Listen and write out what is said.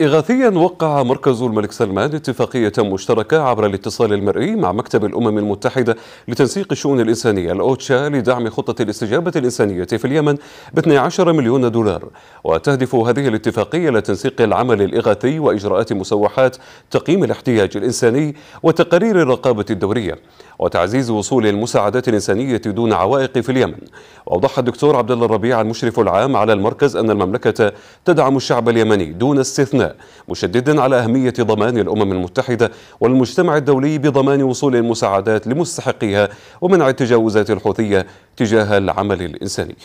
إغاثيا وقع مركز الملك سلمان اتفاقية مشتركة عبر الاتصال المرئي مع مكتب الأمم المتحدة لتنسيق الشؤون الإنسانية الأوتشا لدعم خطة الاستجابة الإنسانية في اليمن ب 12 مليون دولار وتهدف هذه الاتفاقية لتنسيق العمل الإغاثي وإجراءات مسوحات تقييم الاحتياج الإنساني وتقارير الرقابة الدورية وتعزيز وصول المساعدات الإنسانية دون عوائق في اليمن وأوضح الدكتور عبد الله الربيع المشرف العام على المركز أن المملكة تدعم الشعب اليمني دون استثناء مشددا على أهمية ضمان الأمم المتحدة والمجتمع الدولي بضمان وصول المساعدات لمستحقيها ومنع التجاوزات الحوثية تجاه العمل الإنساني